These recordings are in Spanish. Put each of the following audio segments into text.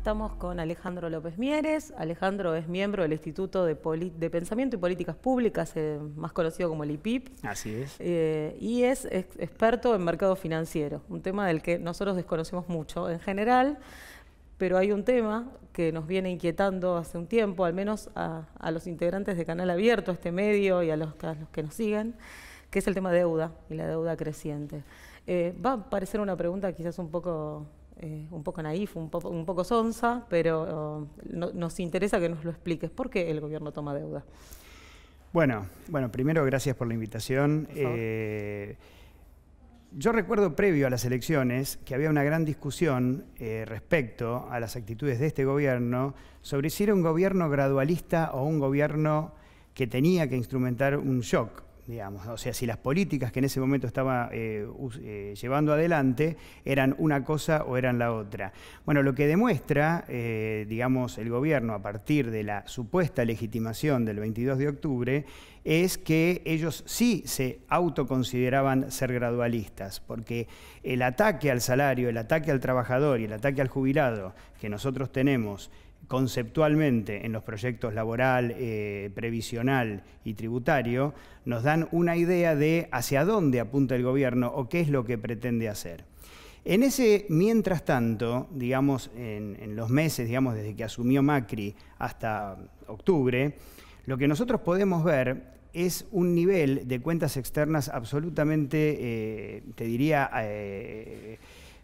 Estamos con Alejandro López Mieres. Alejandro es miembro del Instituto de, Pensamiento y Políticas Públicas, eh, más conocido como el IPIP. Así es. Eh, y es experto en mercado financiero, un tema del que nosotros desconocemos mucho en general, pero hay un tema que nos viene inquietando hace un tiempo, al menos a, los integrantes de Canal Abierto, a este medio y a los, que nos siguen, que es el tema deuda y la deuda creciente. Eh, va a parecer una pregunta quizás un poco eh, un poco naif, un poco, un poco sonsa, pero oh, nos interesa que nos lo expliques. ¿Por qué el gobierno toma deuda? Bueno, bueno, primero gracias por la invitación. Eh, yo recuerdo previo a las elecciones que había una gran discusión eh, respecto a las actitudes de este gobierno sobre si era un gobierno gradualista o un gobierno que tenía que instrumentar un shock o sea, si las políticas que en ese momento estaba eh, eh, llevando adelante eran una cosa o eran la otra. Bueno, lo que demuestra, eh, digamos, el gobierno a partir de la supuesta legitimación del 22 de octubre es que ellos sí se autoconsideraban ser gradualistas, porque el ataque al salario, el ataque al trabajador y el ataque al jubilado que nosotros tenemos conceptualmente en los proyectos laboral, eh, previsional y tributario, nos dan una idea de hacia dónde apunta el gobierno o qué es lo que pretende hacer. En ese, mientras tanto, digamos, en, los meses, digamos, desde que asumió Macri hasta octubre, lo que nosotros podemos ver es un nivel de cuentas externas absolutamente, eh, te diría, eh,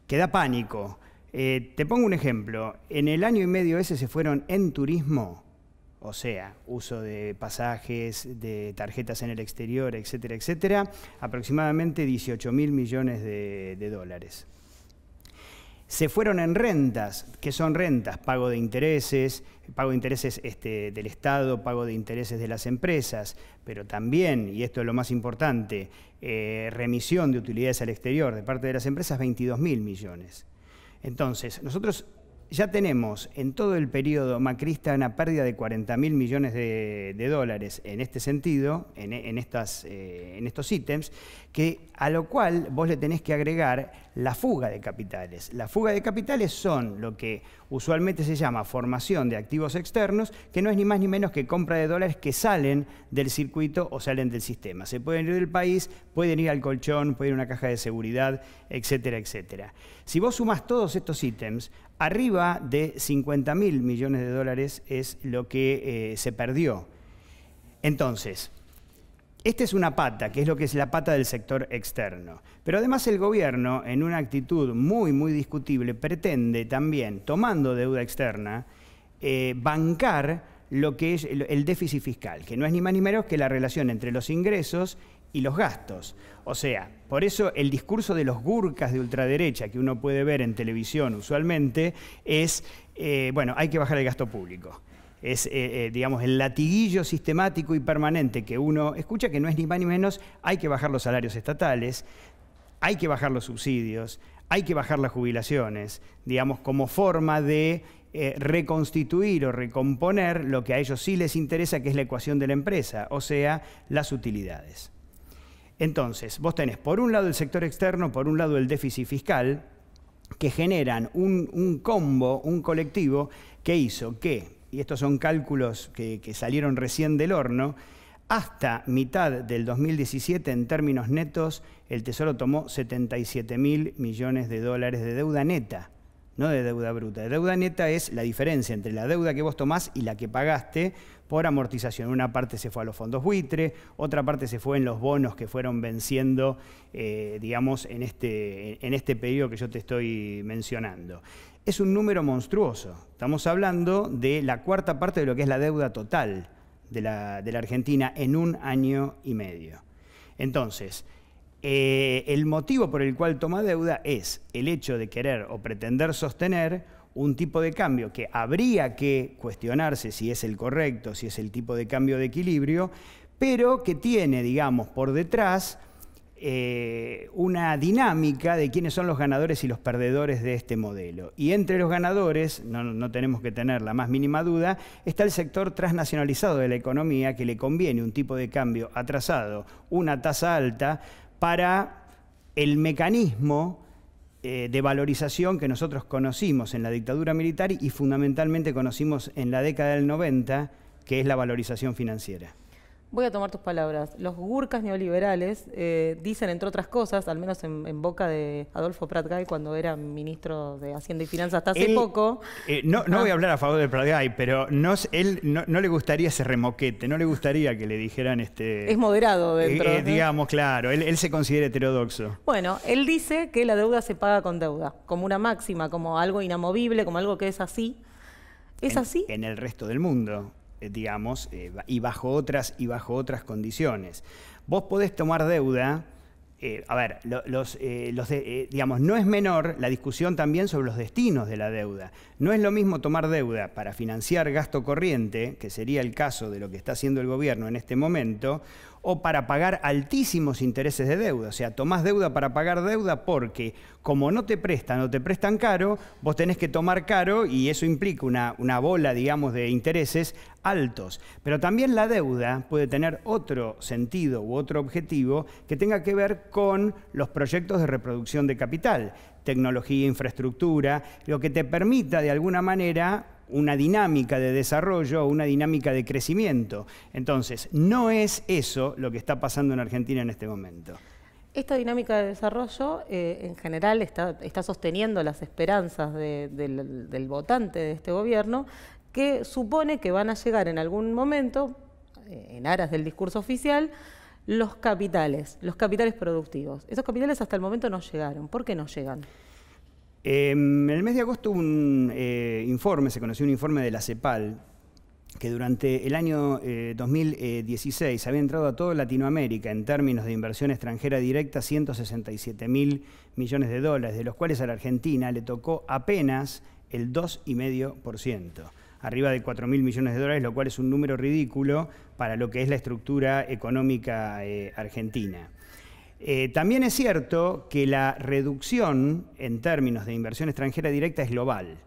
que da pánico. Eh, te pongo un ejemplo. En el año y medio ese se fueron en turismo, o sea, uso de pasajes, de tarjetas en el exterior, etcétera, etcétera, aproximadamente 18 mil millones de, dólares. Se fueron en rentas, que son rentas, pago de intereses, pago de intereses este, del Estado, pago de intereses de las empresas, pero también, y esto es lo más importante, eh, remisión de utilidades al exterior de parte de las empresas, 22 mil millones. Entonces, nosotros ya tenemos en todo el periodo macrista una pérdida de 40 mil millones de, dólares en este sentido, en, estas, eh, en estos ítems, que, a lo cual vos le tenés que agregar la fuga de capitales. La fuga de capitales son lo que usualmente se llama formación de activos externos, que no es ni más ni menos que compra de dólares que salen del circuito o salen del sistema. Se pueden ir del país, pueden ir al colchón, pueden ir a una caja de seguridad, etcétera, etcétera. Si vos sumás todos estos ítems, arriba de 50 mil millones de dólares es lo que eh, se perdió. Entonces, esta es una pata, que es lo que es la pata del sector externo. Pero además el gobierno, en una actitud muy, muy discutible, pretende también, tomando deuda externa, eh, bancar lo que es el, déficit fiscal, que no es ni más ni menos que la relación entre los ingresos y los gastos. O sea, por eso el discurso de los gurcas de ultraderecha que uno puede ver en televisión usualmente es, eh, bueno, hay que bajar el gasto público es, eh, eh, digamos, el latiguillo sistemático y permanente que uno escucha, que no es ni más ni menos, hay que bajar los salarios estatales, hay que bajar los subsidios, hay que bajar las jubilaciones, digamos, como forma de eh, reconstituir o recomponer lo que a ellos sí les interesa, que es la ecuación de la empresa, o sea, las utilidades. Entonces, vos tenés por un lado el sector externo, por un lado el déficit fiscal, que generan un combo, un colectivo, que hizo que y estos son cálculos que, salieron recién del horno, hasta mitad del 2017, en términos netos, el Tesoro tomó 77 mil millones de dólares de deuda neta no de deuda bruta. De deuda neta es la diferencia entre la deuda que vos tomás y la que pagaste por amortización. Una parte se fue a los fondos buitre, otra parte se fue en los bonos que fueron venciendo, eh, digamos, este, en este, periodo que yo te estoy mencionando. Es un número monstruoso. Estamos hablando de la cuarta parte de lo que es la deuda total de la, de la Argentina en un año y medio. Entonces, eh, el motivo por el cual toma deuda es el hecho de querer o pretender sostener un tipo de cambio que habría que cuestionarse si es el correcto, si es el tipo de cambio de equilibrio, pero que tiene, digamos, por detrás eh, una dinámica de quiénes son los ganadores y los perdedores de este modelo. Y entre los ganadores, no, tenemos que tener la más mínima duda, está el sector transnacionalizado de la economía que le conviene un tipo de cambio atrasado, una tasa alta, para el mecanismo eh, de valorización que nosotros conocimos en la dictadura militar y fundamentalmente conocimos en la década del 90, que es la valorización financiera. Voy a tomar tus palabras. Los gurkas neoliberales eh, dicen, entre otras cosas, al menos en, boca de Adolfo Pratgay cuando era ministro de Hacienda y Finanzas hasta hace poco. Eh, no, voy a hablar a favor de Pratgay, pero no, él no, le gustaría ese remoquete, no le gustaría que le dijeran este. Es moderado eh, dentro. digamos, claro, él, se considera heterodoxo. Bueno, él dice que la deuda se paga con deuda, como una máxima, como algo inamovible, como algo que es así. ¿Es así? En el resto del mundo. Eh, digamos, eh, y bajo otras y bajo otras condiciones. Vos podés tomar deuda. Eh, a ver, los, los digamos, no es menor la discusión también sobre los destinos de la deuda. No es lo mismo tomar deuda para financiar gasto corriente, que sería el caso de lo que está haciendo el gobierno en este momento, o para pagar altísimos intereses de deuda. O sea, tomás deuda para pagar deuda porque como no te prestan o te prestan caro, vos tenés que tomar caro y eso implica una, una bola, digamos, de intereses altos. Pero también la deuda puede tener otro sentido u otro objetivo que tenga que ver con los proyectos de reproducción de capital, tecnología, infraestructura, lo que te permita de alguna manera una dinámica de desarrollo, una dinámica de crecimiento. Entonces, no es eso lo que está pasando en Argentina en este momento. Esta dinámica de desarrollo eh, en general está, sosteniendo las esperanzas del, del votante de este gobierno, que supone que van a llegar en algún momento, eh, en aras del discurso oficial, los capitales, los capitales productivos. Esos capitales hasta el momento no llegaron. ¿Por qué no llegan? Em, en el mes de agosto un eh, informe, se conoció un informe de la CEPAL, que durante el año 2016 eh, había entrado a toda Latinoamérica en términos de inversión extranjera directa 167 mil millones de dólares, de los cuales a la Argentina le tocó apenas el 2,5%, arriba de 4 mil millones de dólares, lo cual es un número ridículo para lo que es la estructura económica eh, argentina. Eh, también es cierto que la reducción en términos de inversión extranjera directa es global.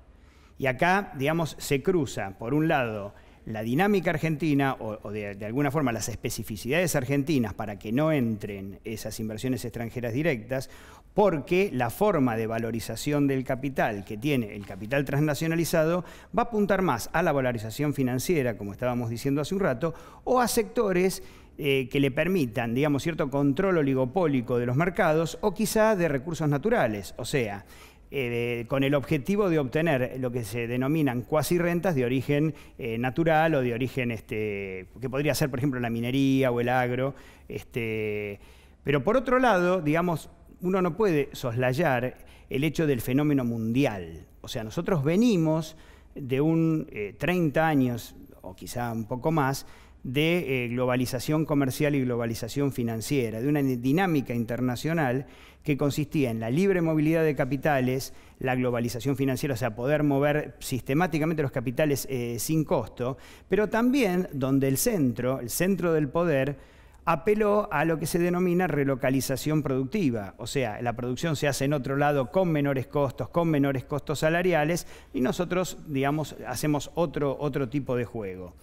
Y acá, digamos, se cruza, por un lado, la dinámica argentina o, de, de, alguna forma las especificidades argentinas para que no entren esas inversiones extranjeras directas, porque la forma de valorización del capital que tiene el capital transnacionalizado va a apuntar más a la valorización financiera, como estábamos diciendo hace un rato, o a sectores eh, que le permitan, digamos, cierto control oligopólico de los mercados o quizá de recursos naturales, o sea, eh, con el objetivo de obtener lo que se denominan cuasi rentas de origen eh, natural o de origen, este, que podría ser, por ejemplo, la minería o el agro. Este, pero por otro lado, digamos, uno no puede soslayar el hecho del fenómeno mundial. O sea, nosotros venimos de un 30 años, o quizá un poco más, de eh, globalización comercial y globalización financiera, de una dinámica internacional que consistía en la libre movilidad de capitales, la globalización financiera, o sea, poder mover sistemáticamente los capitales eh, sin costo, pero también donde el centro, el centro del poder, apeló a lo que se denomina relocalización productiva, o sea, la producción se hace en otro lado con menores costos, con menores costos salariales, y nosotros, digamos, hacemos otro, otro tipo de juego.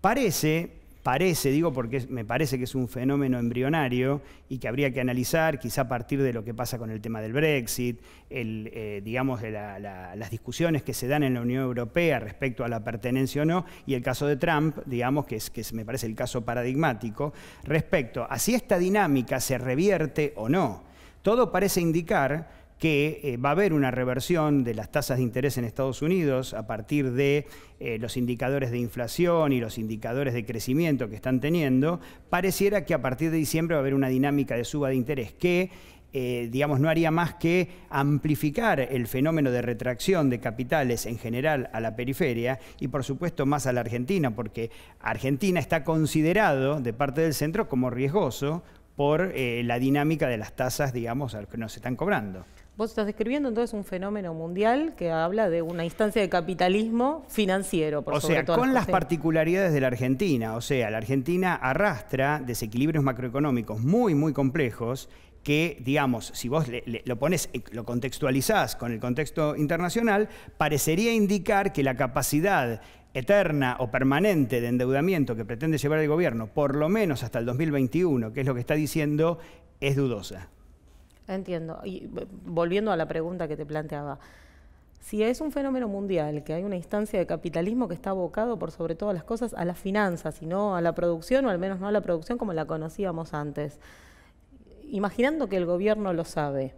Parece, parece, digo porque me parece que es un fenómeno embrionario y que habría que analizar quizá a partir de lo que pasa con el tema del Brexit, eh, digamos, de las discusiones que se dan en la Unión Europea respecto a la pertenencia o no, y el caso de Trump, digamos, que, es, que me parece el caso paradigmático, respecto a si esta dinámica se revierte o no. Todo parece indicar que eh, va a haber una reversión de las tasas de interés en Estados Unidos a partir de eh, los indicadores de inflación y los indicadores de crecimiento que están teniendo, pareciera que a partir de diciembre va a haber una dinámica de suba de interés que eh, digamos, no haría más que amplificar el fenómeno de retracción de capitales en general a la periferia y, por supuesto, más a la Argentina, porque Argentina está considerado de parte del centro como riesgoso por la dinámica de las tasas, digamos, a las que nos están cobrando. Vos estás describiendo entonces un fenómeno mundial que habla de una instancia de capitalismo financiero, por O sea, con las particularidades de la Argentina. O sea, la Argentina arrastra desequilibrios macroeconómicos muy, muy complejos que, digamos, si vos lo pones, eh, lo contextualizás con el contexto internacional, parecería indicar que la capacidad eterna o permanente de endeudamiento que pretende llevar el gobierno, por lo menos hasta el 2021, que es lo que está diciendo, es dudosa. Entiendo. Y eh, volviendo a la pregunta que te planteaba, si es un fenómeno mundial, que hay una instancia de capitalismo que está abocado por sobre todas las cosas a las finanzas y no a la producción, o al menos no a la producción como la conocíamos antes, imaginando que el gobierno lo sabe,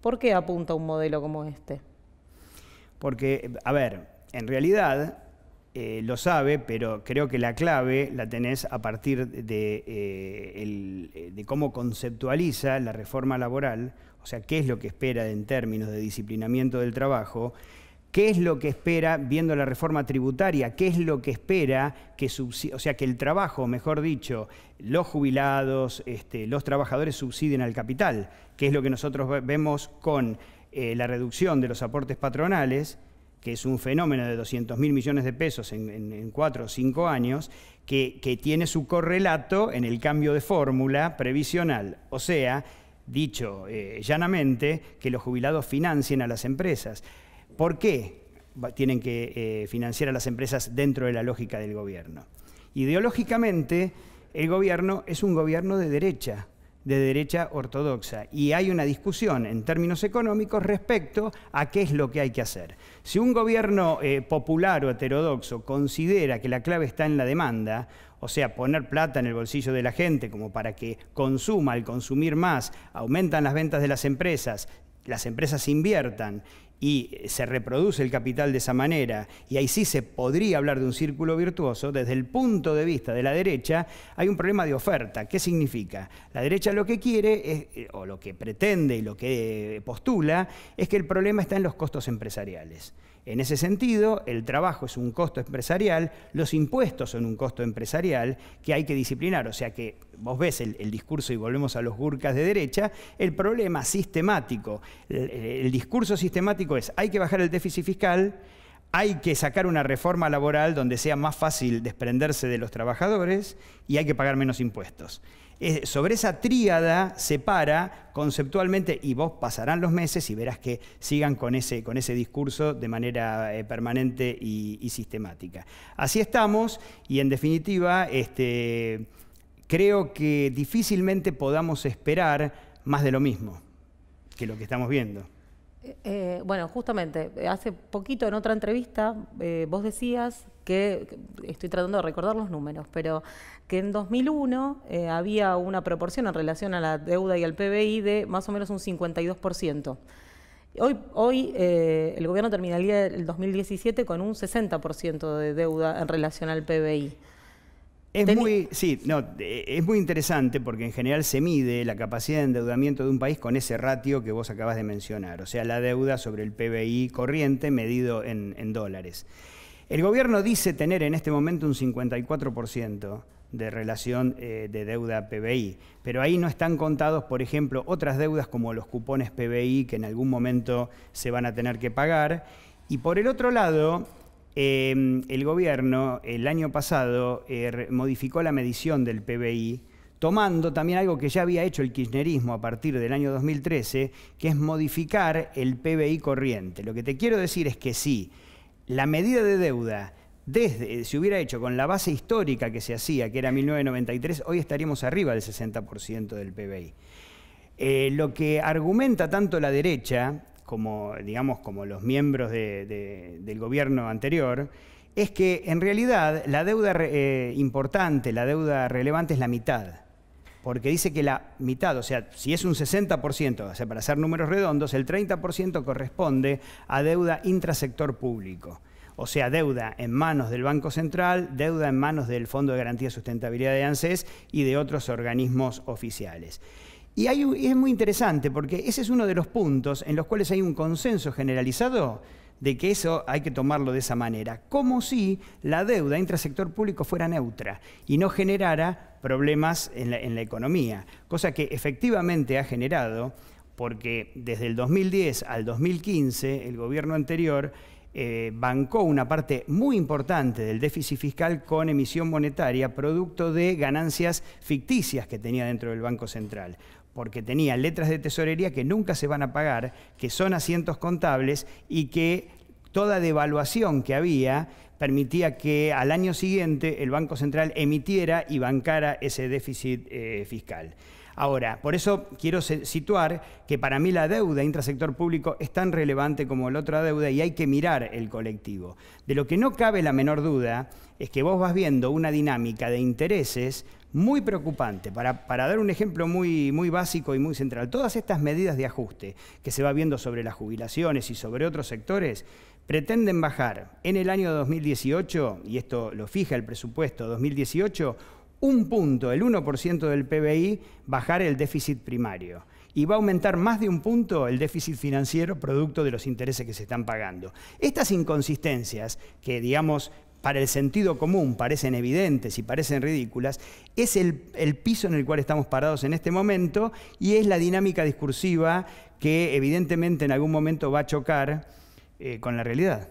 ¿por qué apunta un modelo como este? Porque, a ver, en realidad eh, lo sabe, pero creo que la clave la tenés a partir eh, eh, de, cómo conceptualiza la reforma laboral, o sea, qué es lo que espera en términos de disciplinamiento del trabajo, qué es lo que espera viendo la reforma tributaria, qué es lo que espera que, o sea, que el trabajo, mejor dicho, los jubilados, este, los trabajadores subsidien al capital, que es lo que nosotros vemos con la reducción de los aportes patronales que es un fenómeno de 200 mil millones de pesos en, cuatro o cinco años, que, tiene su correlato en el cambio de fórmula previsional. O sea, dicho eh, llanamente, que los jubilados financien a las empresas. ¿Por qué tienen que eh, financiar a las empresas dentro de la lógica del gobierno? Ideológicamente, el gobierno es un gobierno de derecha, de derecha ortodoxa y hay una discusión en términos económicos respecto a qué es lo que hay que hacer. Si un gobierno eh, popular o heterodoxo considera que la clave está en la demanda, o sea, poner plata en el bolsillo de la gente como para que consuma, al consumir más, aumentan las ventas de las empresas, las empresas inviertan y eh, se reproduce el capital de esa manera, y ahí sí se podría hablar de un círculo virtuoso, desde el punto de vista de la derecha hay un problema de oferta. ¿Qué significa? La derecha lo que quiere, eh, o lo que pretende y lo que eh, postula, es que el problema está en los costos empresariales. En ese sentido, el trabajo es un costo empresarial, los impuestos son un costo empresarial que hay que disciplinar. O sea que vos ves el, discurso y volvemos a los gurkas de derecha, el problema sistemático, el discurso sistemático es hay que bajar el déficit fiscal, hay que sacar una reforma laboral donde sea más fácil desprenderse de los trabajadores y hay que pagar menos impuestos. sobre esa tríada se para conceptualmente y vos pasarán los meses y verás que sigan con ese, con ese discurso de manera eh, permanente y, sistemática. Así estamos y en definitiva este, creo que difícilmente podamos esperar más de lo mismo que lo que estamos viendo. Eh, eh, bueno, justamente, eh, hace poquito en otra entrevista vos decías que, estoy tratando de recordar los números, pero que en 2001 había una proporción en relación a la deuda y al PBI de más o menos un 52%. Hoy, hoy el gobierno terminaría el 2017 con un 60% de deuda en relación al PBI. Es muy, sí, no, es muy interesante porque en general se mide la capacidad de endeudamiento de un país con ese ratio que vos acabas de mencionar, o sea, la deuda sobre el PBI corriente medido en, dólares. El gobierno dice tener en este momento un 54% de relación eh, de deuda PBI, pero ahí no están contados, por ejemplo, otras deudas como los cupones PBI que en algún momento se van a tener que pagar. Y por el otro lado, Em, el gobierno el año pasado er, modificó la medición del PBI, tomando también algo que ya había hecho el kirchnerismo a partir del año 2013, que es modificar el PBI corriente. Lo que te quiero decir es que sí, la medida de deuda desde, eh, si hubiera hecho con la base histórica que se hacía, que era 1993, hoy estaríamos arriba del 60% del PBI. Eh, lo que argumenta tanto la derecha como, digamos, como los miembros del gobierno anterior, es que en realidad la deuda eh, importante, la deuda relevante es la mitad. Porque dice que la mitad, o sea, si es un 60%, o sea, para hacer números redondos, el 30% corresponde a deuda intrasector público. O sea, deuda en manos del Banco Central, deuda en manos del Fondo de Garantía de Sustentabilidad de ANSES y de otros organismos oficiales. Y es muy interesante porque ese es uno de los puntos en los cuales hay un consenso generalizado de que eso hay que tomarlo de esa manera, como si la deuda intrasector público fuera neutra y no generara problemas en la, economía, cosa que efectivamente ha generado, porque desde el 2010 al 2015 el gobierno anterior eh, bancó una parte muy importante del déficit fiscal con emisión monetaria, producto de ganancias ficticias que tenía dentro del Banco Central porque tenía letras de tesorería que nunca se van a pagar, que son asientos contables y que toda devaluación que había permitía que al año siguiente el Banco Central emitiera y bancara ese déficit eh, fiscal. Ahora, por eso quiero situar que para mí la deuda intrasector público es tan relevante como la otra deuda y hay que mirar el colectivo. De lo que no cabe la menor duda es que vos vas viendo una dinámica de intereses muy preocupante. Para, para, dar un ejemplo muy, muy básico y muy central, todas estas medidas de ajuste que se va viendo sobre las jubilaciones y sobre otros sectores pretenden bajar en el año 2018, y esto lo fija el presupuesto 2018, un punto, el 1% del PBI, bajar el déficit primario. Y va a aumentar más de un punto el déficit financiero producto de los intereses que se están pagando. Estas inconsistencias, que digamos para el sentido común parecen evidentes y parecen ridículas, es el, piso en el cual estamos parados en este momento y es la dinámica discursiva que evidentemente en algún momento va a chocar eh, con la realidad.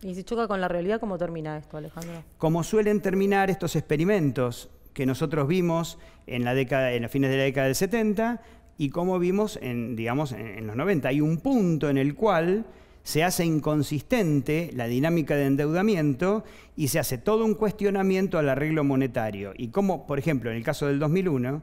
¿Y si choca con la realidad, cómo termina esto, Alejandro? Como suelen terminar estos experimentos, que nosotros vimos en, la década, en los fines de la década del 70 y como vimos en, digamos, en, los 90. Hay un punto en el cual se hace inconsistente la dinámica de endeudamiento y se hace todo un cuestionamiento al arreglo monetario. Y como, por ejemplo, en el caso del 2001,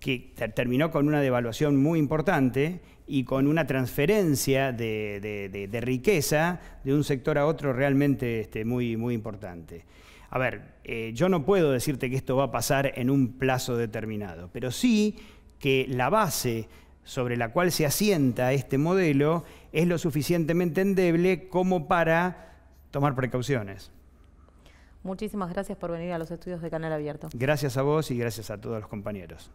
que terminó con una devaluación muy importante y con una transferencia de, riqueza de un sector a otro realmente este, muy, muy importante. A ver, eh, yo no puedo decirte que esto va a pasar en un plazo determinado, pero sí que la base sobre la cual se asienta este modelo es lo suficientemente endeble como para tomar precauciones. Muchísimas gracias por venir a los estudios de Canal Abierto. Gracias a vos y gracias a todos los compañeros.